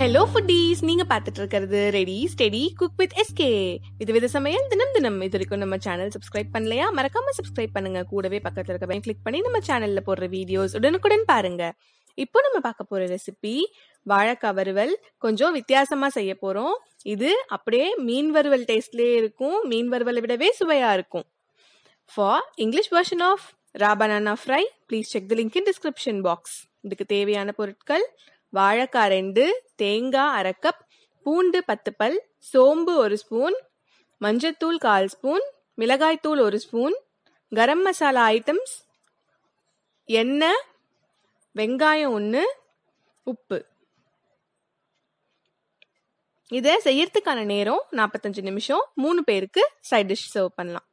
hello foodies நீங்க பாத்துட்டு இருக்கிறது ready steady cook with SK இது வித சமையல் தினம் தினம் இது வரைக்கும் நம்ம சேனல் சப்ஸ்கிரைப் பண்ணலையா மறக்காம சப்ஸ்கிரைப் பண்ணுங்க கூடவே பக்கத்துல இருக்க கிளிக் பண்ணி நம்ம சேனல்ல போடுற வீடியோஸ் உடனுக்குடன் பாருங்க இப்போ நம்ம பார்க்க போற ரெசிபி வாழைக்காய் வறுவல் கொஞ்சம் வித்தியாசமா செய்ய போறோம் இது அப்படியே மீன் வறுவல் டேஸ்ட்லயே இருக்கும் மீன் வறுவலை விடவே சுவையா இருக்கும் for English version of raw banana fry please check the link in description box இதுக்கு தேவையான பொருட்கள் வாழைக்காய் ரெண்டு தேங்காய் அரை கப் பூண்டு பத்து பல் சோம்பு ஒரு ஸ்பூன் மஞ்சத்தூள் கால் ஸ்பூன் மிளகாய்த்தூள் ஒரு ஸ்பூன் கரம் மசாலா ஐட்டம்ஸ் எண்ணெய் வெங்காயம் ஒன்று உப்பு இதை செய்யறதுக்கான நேரம் நாற்பத்தஞ்சு நிமிஷம் மூணு பேருக்கு சைட் டிஷ் சர்வ் பண்ணலாம்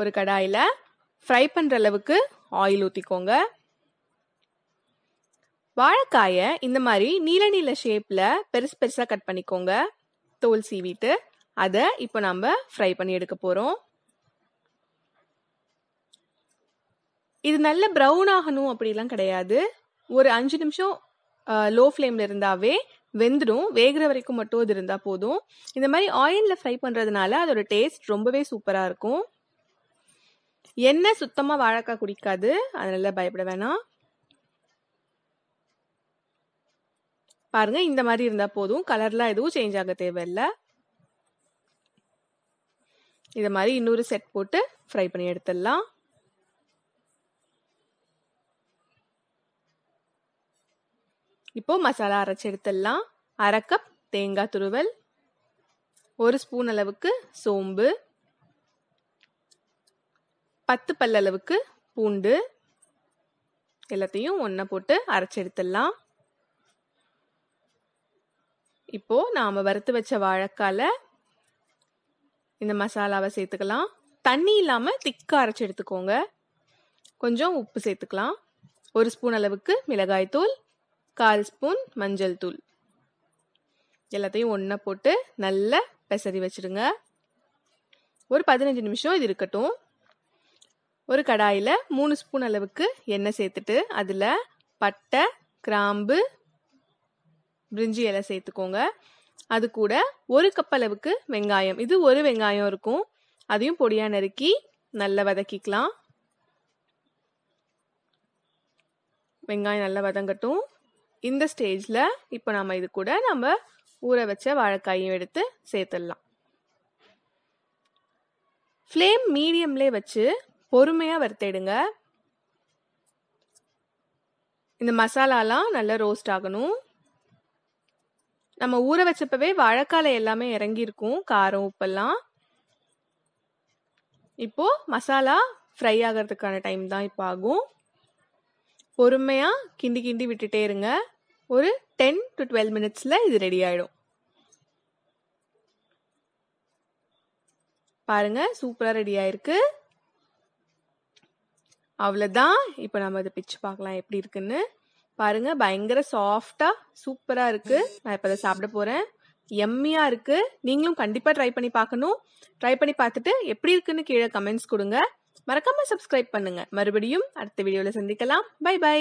ஒரு கடாயில் ஃப்ரை பண்ணுற அளவுக்கு ஆயில் ஊற்றிக்கோங்க வாழைக்காயை இந்த மாதிரி நீல நீல ஷேப்பில் பெருசு பெருசாக கட் பண்ணிக்கோங்க தோல் சீவிட்டு அதை இப்போ நம்ம ஃப்ரை பண்ணி எடுக்க போகிறோம் இது நல்ல ப்ரௌன் ஆகணும் அப்படிலாம் கிடையாது ஒரு அஞ்சு நிமிஷம் லோ ஃப்ளேமில் இருந்தாவே வெந்துடும் வேகிற வரைக்கும் மட்டும் அது இருந்தால் போதும் இந்த மாதிரி ஆயிலில் ஃப்ரை பண்ணுறதுனால அதோட டேஸ்ட் ரொம்பவே சூப்பராக இருக்கும் எண்ணெய் சுத்தமாக வாழைக்காய் குடிக்காது அதனால் பயப்பட வேணாம் பாருங்க இந்த மாதிரி இருந்தா போதும் கலர்லாம் எதுவும் சேஞ்ச் ஆக தேவையில்லை இதை மாதிரி இன்னொரு செட் போட்டு ஃப்ரை பண்ணி எடுத்துடலாம் இப்போ மசாலா அரைச்சி எடுத்துடலாம் அரை கப் தேங்காய் துருவல் ஒரு ஸ்பூன் அளவுக்கு சோம்பு பத்து பல் அளவுக்கு பூண்டு எல்லாத்தையும் ஒன்றை போட்டு அரைச்சி எடுத்துடலாம் இப்போது நாம் வறுத்து வச்ச வாழைக்கால இந்த மசாலாவை சேர்த்துக்கலாம் தண்ணி இல்லாமல் திக்கா அரைச்சி எடுத்துக்கோங்க கொஞ்சம் உப்பு சேர்த்துக்கலாம் ஒரு ஸ்பூன் அளவுக்கு மிளகாய் தூள் கால் ஸ்பூன் மஞ்சள் தூள் எல்லாத்தையும் ஒன்றா போட்டு நல்லா பெசரி வச்சிருங்க ஒரு பதினஞ்சு நிமிஷம் இது இருக்கட்டும் ஒரு கடாயில் மூணு ஸ்பூன் அளவுக்கு எண்ணெய் சேர்த்துட்டு அதில் பட்டை கிராம்பு பிரிஞ்சி இலை சேர்த்துக்கோங்க அது கூட ஒரு கப் அளவுக்கு வெங்காயம் இது ஒரு வெங்காயம் இருக்கும் அதையும் பொடியாக நறுக்கி நல்லா வதக்கிக்கலாம் வெங்காயம் நல்லா வதங்கட்டும் இந்த ஸ்டேஜில் இப்போ நம்ம இது கூட நம்ம ஊற வச்ச வாழைக்காயும் எடுத்து சேர்த்துடலாம் ஃப்ளேம் மீடியம்லே வச்சு பொறுமையாக வறுத்தெடுங்க இந்த மசாலாலாம் நல்லா ரோஸ்ட் ஆகணும் நம்ம ஊற வச்சப்பவே வாழைக்காலை எல்லாமே இறங்கியிருக்கும் காரம் உப்பெல்லாம் இப்போ மசாலா ஃப்ரை ஆகிறதுக்கான டைம் தான் இப்போ ஆகும் பொறுமையாக கிண்டி கிண்டி விட்டுட்டே இருங்க ஒரு டென் டு டுவெல் மினிட்ஸில் இது ரெடி ஆகிடும் பாருங்க சூப்பராக ரெடி ஆயிருக்கு அவ்வளோதான் இப்போ நம்ம இதை பிச்சு பார்க்கலாம் எப்படி இருக்குன்னு பாருங்க பயங்கர சாஃப்டா சூப்பரா இருக்கு நான் இப்ப அதை சாப்பிட போறேன் எம்மியா இருக்கு நீங்களும் கண்டிப்பா ட்ரை பண்ணி பார்க்கணும் ட்ரை பண்ணி பார்த்துட்டு எப்படி இருக்குன்னு கீழே கமெண்ட்ஸ் கொடுங்க மறக்காம சப்ஸ்கிரைப் பண்ணுங்க மறுபடியும் அடுத்த வீடியோல சந்திக்கலாம் பை பை